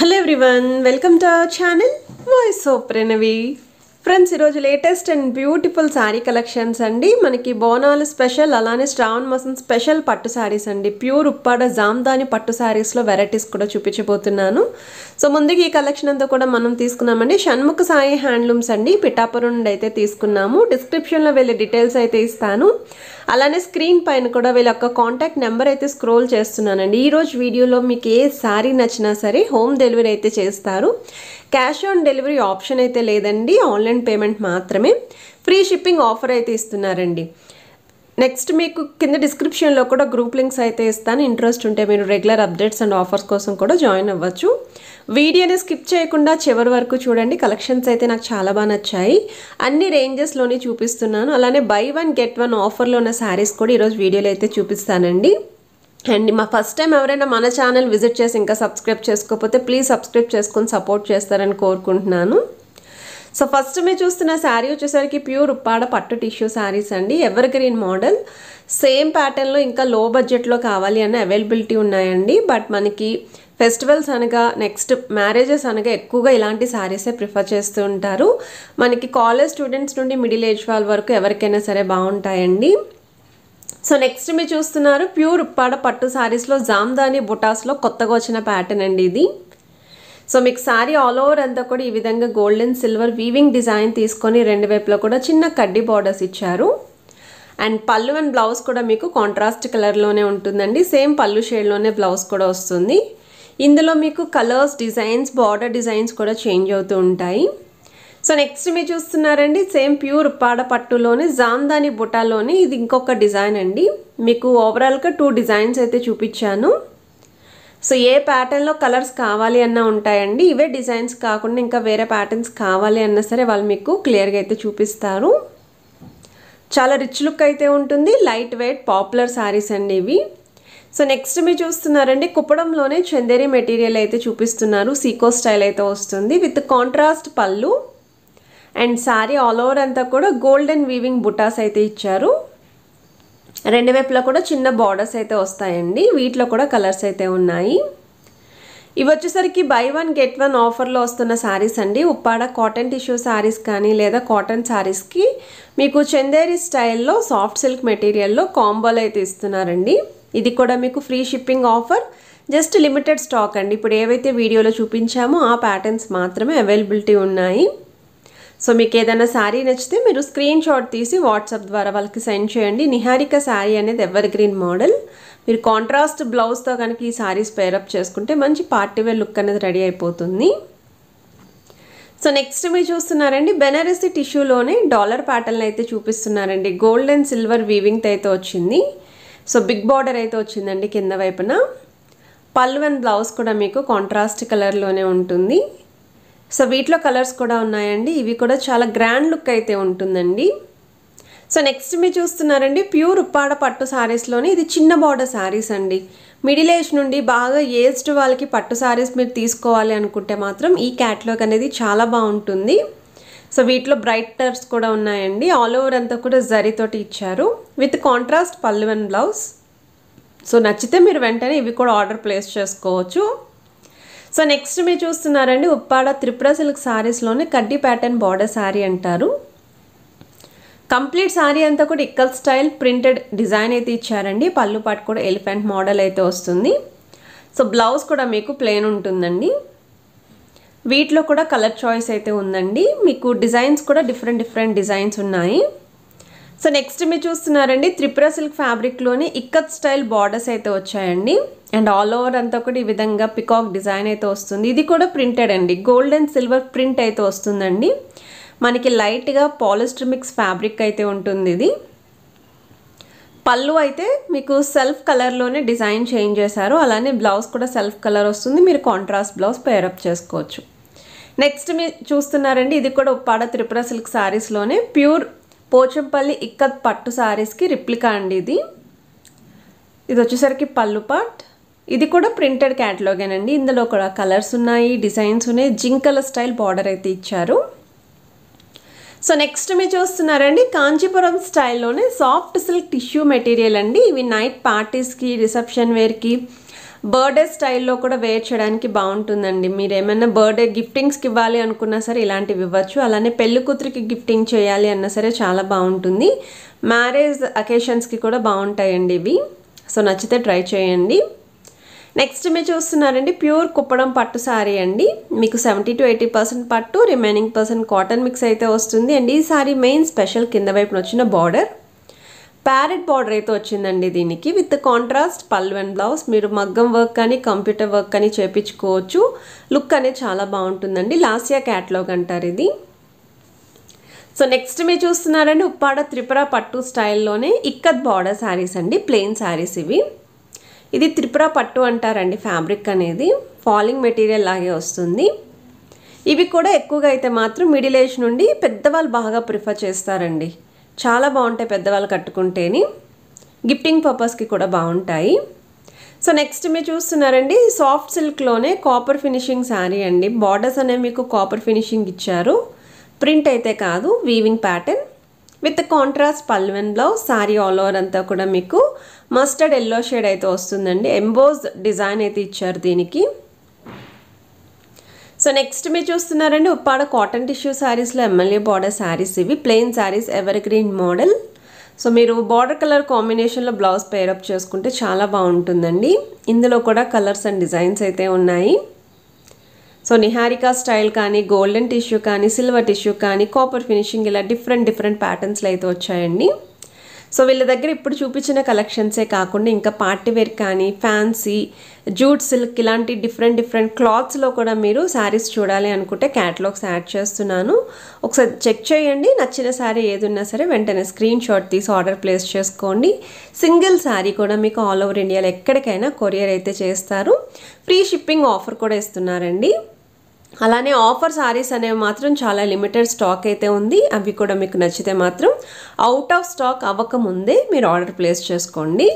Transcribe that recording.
hello everyone welcome to our channel voice of Pranavi friends ఈరోజు latest and beautiful sari collections అండి మనకి Bonalu special అలానే శ్రావణ మసన్ special పట్టు శారీస్ అండి ప్యూర్ ఉప్పాడ జామ్దాని పట్టు శారీస్లో వెరైటీస్ కూడా చూపించబోతున్నాను సో ముందుగా ఈ కలెక్షన్ అంతా కూడా మనం తీసుకున్నామండి షణ్ముఖ సాయి హ్యాండ్లూమ్స్ అండి పిఠాపురం నుండి అయితే తీసుకున్నాము డిస్క్రిప్షన్లో వెళ్ళే డీటెయిల్స్ అయితే ఇస్తాను అలానే స్క్రీన్ పైన కూడా వీళ్ళ యొక్క కాంటాక్ట్ నెంబర్ అయితే స్క్రోల్ చేస్తున్నానండి ఈరోజు వీడియోలో మీకు ఏ శారీ నచ్చినా సరే హోమ్ డెలివరీ అయితే చేస్తారు క్యాష్ ఆన్ డెలివరీ ఆప్షన్ అయితే లేదండి ఆన్లైన్ పేమెంట్ మాత్రమే ఫ్రీ షిప్పింగ్ ఆఫర్ అయితే ఇస్తున్నారండి నెక్స్ట్ మీకు కింద డిస్క్రిప్షన్లో కూడా గ్రూప్ లింక్స్ అయితే ఇస్తాను ఇంట్రెస్ట్ ఉంటే మీరు రెగ్యులర్ అప్డేట్స్ అండ్ ఆఫర్స్ కోసం కూడా జాయిన్ అవ్వచ్చు వీడియోని స్కిప్ చేయకుండా చివరి వరకు చూడండి కలెక్షన్స్ అయితే నాకు చాలా బాగా నచ్చాయి అన్ని రేంజెస్లోనే చూపిస్తున్నాను అలానే బై వన్ గెట్ వన్ ఆఫర్లో ఉన్న శారీస్ కూడా ఈరోజు వీడియోలో అయితే చూపిస్తానండి అండ్ మా ఫస్ట్ టైం ఎవరైనా మన ఛానల్ విజిట్ చేసి ఇంకా సబ్స్క్రైబ్ చేసుకోకపోతే ప్లీజ్ సబ్స్క్రైబ్ చేసుకొని సపోర్ట్ చేస్తారని కోరుకుంటున్నాను సో ఫస్ట్ మీరు చూస్తున్న శారీ వచ్చేసరికి ప్యూర్ ఉప్పాడ పట్టు టిష్యూ శారీస్ అండి ఎవర్ గ్రీన్ మోడల్ సేమ్ ప్యాటర్న్లో ఇంకా లో బడ్జెట్లో కావాలి అన్న అవైలబిలిటీ ఉన్నాయండి బట్ మనకి ఫెస్టివల్స్ అనగా నెక్స్ట్ మ్యారేజెస్ అనగా ఎక్కువగా ఇలాంటి శారీసే ప్రిఫర్ చేస్తూ ఉంటారు మనకి కాలేజ్ స్టూడెంట్స్ నుండి మిడిల్ ఏజ్ వాళ్ళ వరకు ఎవరికైనా సరే బాగుంటాయండి సో నెక్స్ట్ మీరు చూస్తున్నారు ప్యూర్ ఉప్పాడ పట్టు శారీస్లో జామ్దాని బుటాస్లో కొత్తగా వచ్చిన ప్యాటర్న్ అండి ఇది సో మీకు శారీ ఆల్ ఓవర్ అంతా కూడా ఈ విధంగా గోల్డెన్ సిల్వర్ వీవింగ్ డిజైన్ తీసుకొని రెండు వైపులో కూడా చిన్న కడ్డీ బార్డర్స్ ఇచ్చారు అండ్ పళ్ళు అండ్ బ్లౌజ్ కూడా మీకు కాంట్రాస్ట్ కలర్లోనే ఉంటుందండి సేమ్ పళ్ళు షేడ్లోనే బ్లౌజ్ కూడా వస్తుంది ఇందులో మీకు కలర్స్ డిజైన్స్ బార్డర్ డిజైన్స్ కూడా చేంజ్ అవుతూ ఉంటాయి సో నెక్స్ట్ మీరు చూస్తున్నారండి సేమ్ ప్యూర్ పాడ పట్టులోని జామ్దాని బుటాలోని ఇది ఇంకొక డిజైన్ అండి మీకు ఓవరాల్గా టూ డిజైన్స్ అయితే చూపించాను సో ఏ ప్యాటర్న్లో కలర్స్ కావాలి అన్న ఉంటాయండి ఇవే డిజైన్స్ కాకుండా ఇంకా వేరే ప్యాటర్న్స్ కావాలి అన్నా సరే వాళ్ళు మీకు క్లియర్గా అయితే చూపిస్తారు చాలా రిచ్ లుక్ అయితే ఉంటుంది లైట్ వెయిట్ పాపులర్ శారీస్ అండి ఇవి సో నెక్స్ట్ మీరు చూస్తున్నారండి కుప్పడంలోనే చందేరి మెటీరియల్ అయితే చూపిస్తున్నారు సీకో స్టైల్ అయితే వస్తుంది విత్ కాంట్రాస్ట్ పళ్ళు అండ్ శారీ ఆల్ ఓవర్ అంతా కూడా గోల్డెన్ వీవింగ్ బుటాస్ అయితే ఇచ్చారు రెండు వైపులా కూడా చిన్న బార్డర్స్ అయితే వస్తాయండి వీటిలో కూడా కలర్స్ అయితే ఉన్నాయి ఇవి వచ్చేసరికి బై వన్ గెట్ వన్ ఆఫర్లో వస్తున్న శారీస్ అండి ఉప్పాడ కాటన్ టిష్యూ శారీస్ కానీ లేదా కాటన్ శారీస్కి మీకు చందేరి స్టైల్లో సాఫ్ట్ సిల్క్ మెటీరియల్లో కాంబోలు అయితే ఇస్తున్నారండి ఇది కూడా మీకు free shipping offer just limited stock అండి ఇప్పుడు ఏవైతే వీడియోలో చూపించామో ఆ ప్యాటర్న్స్ మాత్రమే అవైలబిలిటీ ఉన్నాయి సో మీకు ఏదైనా శారీ నచ్చితే మీరు స్క్రీన్ షాట్ తీసి వాట్సాప్ ద్వారా వాళ్ళకి సెండ్ చేయండి నిహారిక శారీ అనేది ఎవర్ గ్రీన్ మోడల్ మీరు కాంట్రాస్ట్ బ్లౌజ్తో కనుక ఈ శారీస్ పేరప్ చేసుకుంటే మంచి పార్టీవేర్ లుక్ అనేది రెడీ అయిపోతుంది సో నెక్స్ట్ మీరు చూస్తున్నారండి బెనారసీ టిష్యూలోనే డాలర్ ప్యాటర్న్ అయితే చూపిస్తున్నారండి గోల్డ్ అండ్ సిల్వర్ వీవింగ్తో అయితే వచ్చింది సో బిగ్ బార్డర్ అయితే వచ్చిందండి కింద వైపున పల్లు అండ్ బ్లౌజ్ కూడా మీకు కాంట్రాస్ట్ కలర్లోనే ఉంటుంది సో వీటిలో కలర్స్ కూడా ఉన్నాయండి ఇవి కూడా చాలా గ్రాండ్ లుక్ అయితే ఉంటుందండి సో నెక్స్ట్ మీరు చూస్తున్నారండి ప్యూర్ ఉప్పాడ పట్టు శారీస్లోనే ఇది చిన్న బార్డర్ శారీస్ అండి మిడిల్ ఏజ్ నుండి బాగా ఏజ్డ్ వాళ్ళకి పట్టు శారీస్ మీరు తీసుకోవాలి అనుకుంటే మాత్రం ఈ క్యాట్లాగ్ అనేది చాలా బాగుంటుంది సో వీటిలో బ్రైట్ టర్స్ కూడా ఉన్నాయండి ఆల్ ఓవర్ అంతా కూడా జరీతోటి ఇచ్చారు విత్ కాంట్రాస్ట్ పళ్ళు అండ్ బ్లౌజ్ సో నచ్చితే మీరు వెంటనే ఇవి కూడా ఆర్డర్ ప్లేస్ చేసుకోవచ్చు సో నెక్స్ట్ మీరు చూస్తున్నారండి ఉప్పాడ త్రిపుర సిల్క్ శారీస్లోనే కడ్డీ ప్యాటర్న్ బార్డర్ శారీ అంటారు కంప్లీట్ శారీ అంతా కూడా ఇక్కల్ స్టైల్ ప్రింటెడ్ డిజైన్ అయితే ఇచ్చారండి పళ్ళు పాటు కూడా ఎలిఫెంట్ మోడల్ అయితే వస్తుంది సో బ్లౌజ్ కూడా మీకు ప్లెయిన్ ఉంటుందండి వీటిలో కూడా కలర్ చాయిస్ అయితే ఉందండి మీకు డిజైన్స్ కూడా డిఫరెంట్ డిఫరెంట్ డిజైన్స్ ఉన్నాయి సో నెక్స్ట్ మీరు చూస్తున్నారండి త్రిపుర సిల్క్ ఫ్యాబ్రిక్లోని ఇక్కత్ స్టైల్ బార్డర్స్ అయితే వచ్చాయండి అండ్ ఆల్ ఓవర్ అంతా కూడా ఈ విధంగా పికాక్ డిజైన్ అయితే వస్తుంది ఇది కూడా ప్రింటెడ్ అండి గోల్డ్ అండ్ సిల్వర్ ప్రింట్ అయితే వస్తుందండి మనకి లైట్గా పాలిస్టర్ మిక్స్ ఫ్యాబ్రిక్ అయితే ఉంటుంది ఇది పళ్ళు అయితే మీకు సెల్ఫ్ కలర్లోనే డిజైన్ చేంజ్ చేశారు అలానే బ్లౌజ్ కూడా సెల్ఫ్ కలర్ వస్తుంది మీరు కాంట్రాస్ట్ బ్లౌజ్ పేరప్ చేసుకోవచ్చు నెక్స్ట్ మీరు చూస్తున్నారండి ఇది కూడా ఉప్పాడ త్రిపుర సిల్క్ శారీస్లోనే ప్యూర్ పోచంపల్లి ఇక్కత్ పట్టు శారీస్కి రిప్లికా అండి ఇది ఇది వచ్చేసరికి పళ్ళు పాట్ ఇది కూడా ప్రింటెడ్ క్యాటలాగేనండి ఇందులో కూడా కలర్స్ ఉన్నాయి డిజైన్స్ ఉన్నాయి జింకల స్టైల్ బార్డర్ అయితే ఇచ్చారు సో నెక్స్ట్ మీరు చూస్తున్నారండి కాంచీపురం స్టైల్లోనే సాఫ్ట్ సిల్క్ టిష్యూ మెటీరియల్ అండి ఇవి నైట్ పార్టీస్కి రిసెప్షన్ వేర్కి బర్త్డే స్టైల్లో కూడా వేర్ చేయడానికి బాగుంటుందండి మీరు ఏమైనా బర్త్డే గిఫ్టింగ్స్కి ఇవ్వాలి అనుకున్నా సరే ఇలాంటివి ఇవ్వచ్చు అలానే పెళ్లి కూతురికి గిఫ్టింగ్ చేయాలి అన్నా సరే చాలా బాగుంటుంది మ్యారేజ్ అకేషన్స్కి కూడా బాగుంటాయండి ఇవి సో నచ్చితే ట్రై చేయండి నెక్స్ట్ మీరు చూస్తున్నారండి ప్యూర్ కుప్పడం పట్టు సారీ అండి మీకు సెవెంటీ టు ఎయిటీ పర్సెంట్ పట్టు రిమైనింగ్ పర్సెంట్ కాటన్ మిక్స్ అయితే వస్తుంది అండ్ ఈ సారీ మెయిన్ స్పెషల్ కింద వైపున వచ్చిన బార్డర్ ప్యారెట్ బార్డర్ అయితే వచ్చిందండి దీనికి విత్ కాంట్రాస్ట్ పల్వ్ అండ్ బ్లౌజ్ మీరు మగ్గం వర్క్ కానీ కంప్యూటర్ వర్క్ కానీ చేపించుకోవచ్చు లుక్ అనేది చాలా బాగుంటుందండి లాసియా క్యాట్లాగ్ అంటారు ఇది సో నెక్స్ట్ మీరు చూస్తున్నారండి ఉప్పాడ త్రిపుర పట్టు స్టైల్లోనే ఇక్కత్ బార్డర్ శారీస్ అండి ప్లెయిన్ శారీస్ ఇవి ఇది త్రిపుర పట్టు అంటారండి ఫ్యాబ్రిక్ అనేది ఫాలింగ్ మెటీరియల్ లాగే వస్తుంది ఇవి కూడా ఎక్కువగా అయితే మాత్రం మిడిల్ ఏజ్ నుండి పెద్దవాళ్ళు బాగా ప్రిఫర్ చేస్తారండి చాలా బాగుంటాయి పెద్దవాళ్ళు కట్టుకుంటేని గిఫ్టింగ్ పర్పస్కి కూడా బాగుంటాయి సో నెక్స్ట్ మీరు చూస్తున్నారండి సాఫ్ట్ సిల్క్లోనే కాపర్ ఫినిషింగ్ శారీ అండి బార్డర్స్ అనేవి మీకు కాపర్ ఫినిషింగ్ ఇచ్చారు ప్రింట్ అయితే కాదు వీవింగ్ ప్యాటర్న్ విత్ కాంట్రాస్ట్ పల్వెన్ బ్లౌజ్ శారీ ఆల్ ఓవర్ అంతా కూడా మీకు మస్టర్డ్ ఎల్లో షేడ్ అయితే వస్తుందండి ఎంబోజ్ డిజైన్ అయితే ఇచ్చారు దీనికి సో నెక్స్ట్ మీరు చూస్తున్నారండి ఉప్పాడ కాటన్ టిష్యూ శారీస్లో ఎమ్మెల్యే బార్డర్ శారీస్ ఇవి plain saris evergreen model so మీరు బార్డర్ కలర్ కాంబినేషన్లో బ్లౌజ్ పేరప్ చేసుకుంటే చాలా బాగుంటుందండి ఇందులో కూడా కలర్స్ అండ్ డిజైన్స్ అయితే ఉన్నాయి సో నిహారిక స్టైల్ కానీ గోల్డెన్ టిష్యూ కానీ సిల్వర్ టిష్యూ కానీ కాపర్ ఫినిషింగ్ ఇలా డిఫరెంట్ డిఫరెంట్ ప్యాటర్న్స్లో అయితే వచ్చాయండి సో వీళ్ళ దగ్గర ఇప్పుడు చూపించిన కలెక్షన్సే కాకుండా ఇంకా పార్టీవేర్ కానీ ఫ్యాన్సీ జూట్ సిల్క్ ఇలాంటి డిఫరెంట్ డిఫరెంట్ క్లాత్స్లో కూడా మీరు శారీస్ చూడాలి అనుకుంటే క్యాటలాగ్స్ యాడ్ చేస్తున్నాను ఒకసారి చెక్ చేయండి నచ్చిన శారీ ఉన్నా సరే వెంటనే స్క్రీన్ షాట్ తీసి ఆర్డర్ ప్లేస్ చేసుకోండి సింగిల్ శారీ కూడా మీకు ఆల్ ఓవర్ ఇండియాలో ఎక్కడికైనా కొరియర్ అయితే చేస్తారు ఫ్రీ షిప్పింగ్ ఆఫర్ కూడా ఇస్తున్నారండి అలానే ఆఫర్ సారీస్ అనేవి మాత్రం చాలా లిమిటెడ్ స్టాక్ అయితే ఉంది అవి కూడా మీకు నచ్చితే మాత్రం అవుట్ ఆఫ్ స్టాక్ అవ్వకముందే మీరు ఆర్డర్ ప్లేస్ చేసుకోండి